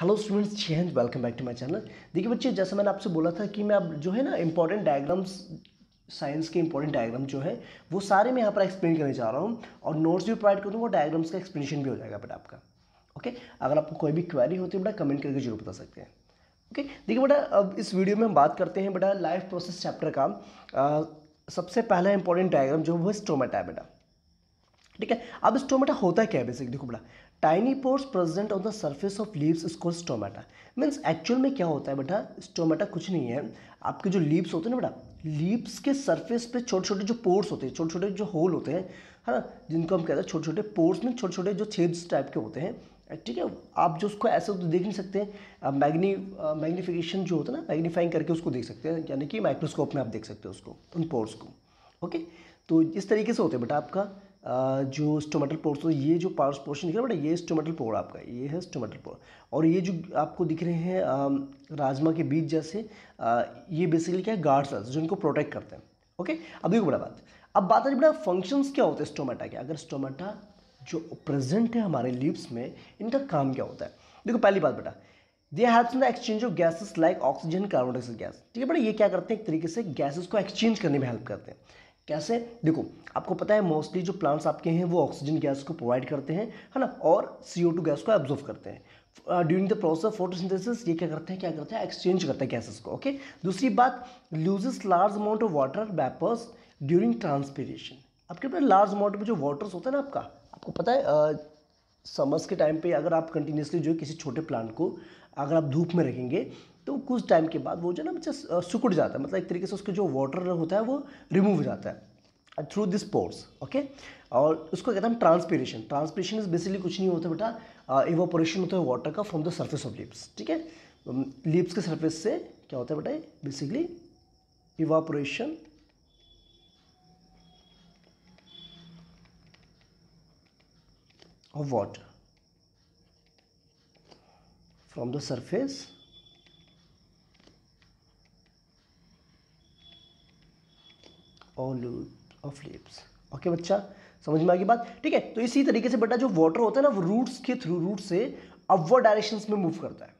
hello students change welcome back to my channel देखिए बच्चे जैसा मैंने आपसे बोला था कि मैं आप जो है ना इंपॉर्टेंट डायग्राम्स साइंस के इंपॉर्टेंट डायग्राम जो है वो सारे मैं यहाँ पर एक्सप्लेन करने जा रहा हूँ और नोट्स भी प्रोवाइड कर दूँगा डायग्राम्स का एक्सप्लेनेशन भी हो जाएगा बेटा आपका ओके अगर आपको कोई भी क्वारी होती है बेटा कमेंट करके जरूर बता सकते हैं ओके देखिए बेटा अब इस वीडियो में हम बात करते हैं बेटा लाइफ प्रोसेस चैप्टर का आ, सबसे पहला इंपॉर्टेंट डायग्राम जो वो स्टोमेटा है बेटा ठीक है अब स्टोमेटा होता है क्या है बेसिक देखो बेटा tiny pores present on the surface of leaves इसको स्टोमेटा मीन्स एक्चुअल में क्या होता है बेटा स्टोमेटा कुछ नहीं है आपके जो लीव्स होते हैं ना बेटा लीव्स के सर्फेस पे छोटे छोटे जो पोर्स होते हैं छोटे छोटे जो होल होते हैं है ना जिनको हम कहते हैं छोटे छोटे पोर्स में छोटे छोटे जो छेद टाइप के होते हैं ठीक है आप जो उसको ऐसे तो देख नहीं सकते मैग्नी मैग्नीफिकेशन जो होता है ना मैग्नीफाइंग करके उसको देख सकते हैं यानी कि माइक्रोस्कोप में आप देख सकते हो उसको उन पोर्स को ओके तो इस तरीके से होते हैं बेटा आपका जो स्टोमेटल पोर्स तो ये जो पार्स पोर्शन निकला बेटा ये स्टोमेटल पोर आपका ये है स्टोमेटल पोर और ये जो आपको दिख रहे हैं राजमा के बीज जैसे ये बेसिकली क्या है गार्ड सेल्स जो इनको प्रोटेक्ट करते हैं ओके अब देखो बड़ा बात अब बात आ बड़ा बेटा फंक्शंस क्या होते हैं स्टोमेटा के अगर स्टोमेटा जो प्रेजेंट है हमारे लिप्स में इनका काम क्या होता है देखो पहली बात बेटा they helps in the exchange of gases like oxygen carbon dioxide gas ठीक है बेटा ये क्या करते हैं एक तरीके से गैसेस को एक्सचेंज करने में हेल्प करते हैं कैसे देखो आपको पता है मोस्टली जो प्लांट्स आपके हैं वो ऑक्सीजन गैस को प्रोवाइड करते हैं है ना और सी ओ टू गैस को एब्जॉर्व करते हैं during the process of photosynthesis ये क्या करते हैं क्या करते हैं एक्सचेंज करते हैं गैसेस को ओके दूसरी बात loses large amount of water vapours during transpiration आपके पास लार्ज अमाउंट में जो वाटर्स होता है ना आपका आपको पता है समर्स uh, के टाइम पे अगर आप कंटिन्यूसली जो है किसी छोटे प्लांट को अगर आप धूप में रखेंगे तो कुछ टाइम के बाद वो जो ना बच्चा सुकुट जाता है मतलब एक तरीके से उसका जो वाटर होता है वो रिमूव हो जाता है थ्रू दिस पोर्स ओके और उसको कहते हैं ट्रांसपीरेशन ट्रांसपीरेशन इज बेसिकली कुछ नहीं होता बेटा इवोपोरेशन होता है वाटर का from the surface of lips ठीक है लिप्स के सर्फेस से क्या होता है बेटा basically evaporation of water from the surface olive of leaves okay बच्चा समझ में आ गई बात ठीक है तो इसी तरीके से बेटा जो वाटर होता है ना वो रूट्स के थ्रू रूट से अपवर डायरेक्शन में मूव करता है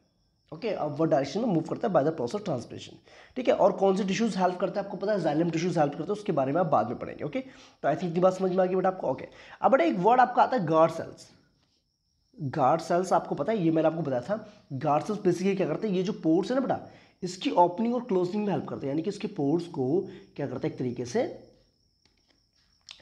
ओके अपवर्ड डायरेक्शन में मूव करता है by the process of transmission ठीक है और कौन से टिश्यूज हेल्प करता है आपको पता है जाइलम टिश्यूज हेल्प करते हैं उसके बारे में आप बाद में पढ़ेंगे ओके तो आई थिंक इतनी बात समझ में आ गई बेटा आपको ओके अब बेटा एक वर्ड आपका आता है गार्ड सेल्स गार्ड सेल्स आपको पता है ये मैंने आपको बताया था गार्ड सेल्स बेसिकली क्या करते हैं ये जो पोर्ट्स है ना बेटा इसकी ओपनिंग और क्लोजिंग में हेल्प करता है यानी कि इसके पोर्स को क्या करता है एक तरीके से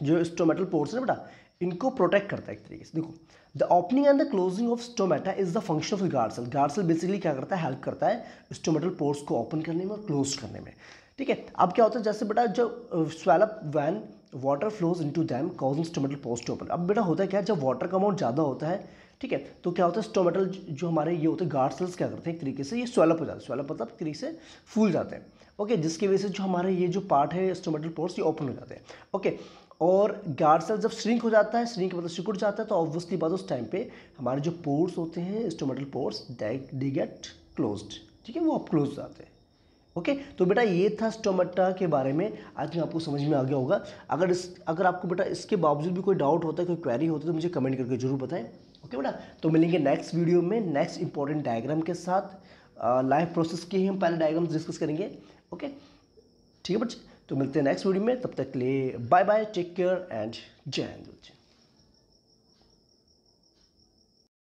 जो स्टोमेटल पोर्स है बेटा इनको प्रोटेक्ट करता है एक तरीके से देखो the opening and the closing of stomata is the function of guard cell guard cell basically क्या करता है हेल्प करता है स्टोमेटल पोर्स को ओपन करने में और क्लोज करने में ठीक है अब क्या होता है जैसे बेटा जो swell up when water flows into them causing stomatal pores to open अब बेटा होता है क्या जब वाटर का अमाउंट ज़्यादा होता है ठीक है तो क्या होता है स्टोमेटल जो हमारे ये होते हैं गार्ड सेल्स क्या करते हैं एक तरीके से ये स्वेलप हो जाते हैं स्वेलप मतलब तरीके से फूल जाते हैं ओके जिसकी वजह से जो हमारे ये जो पार्ट है स्टोमेटल पोर्स ये ओपन हो जाते हैं ओके और गार्ड सेल जब श्रिंक हो जाता है श्रिंक मतलब सिकुड़ जाता है तो ऑब्वियसली बात उस टाइम पे हमारे जो पोर्स होते हैं stomatal pores they get close ठीक है वो अब क्लोज जाते हैं ओके okay, तो बेटा ये था स्टोमेटा के बारे में आई थिंक आपको समझ में आ गया होगा अगर इस अगर आपको बेटा इसके बावजूद भी कोई डाउट होता है कोई क्वेरी होती है तो मुझे कमेंट करके जरूर बताएं ओके बेटा तो मिलेंगे नेक्स्ट वीडियो में नेक्स्ट इंपॉर्टेंट डायग्राम के साथ लाइफ प्रोसेस के ही हम पहले डायग्राम डिस्कस करेंगे ओके ठीक है बच्चे तो मिलते हैं नेक्स्ट वीडियो में तब तक के लिए bye bye take care and जय हिंद बच्चे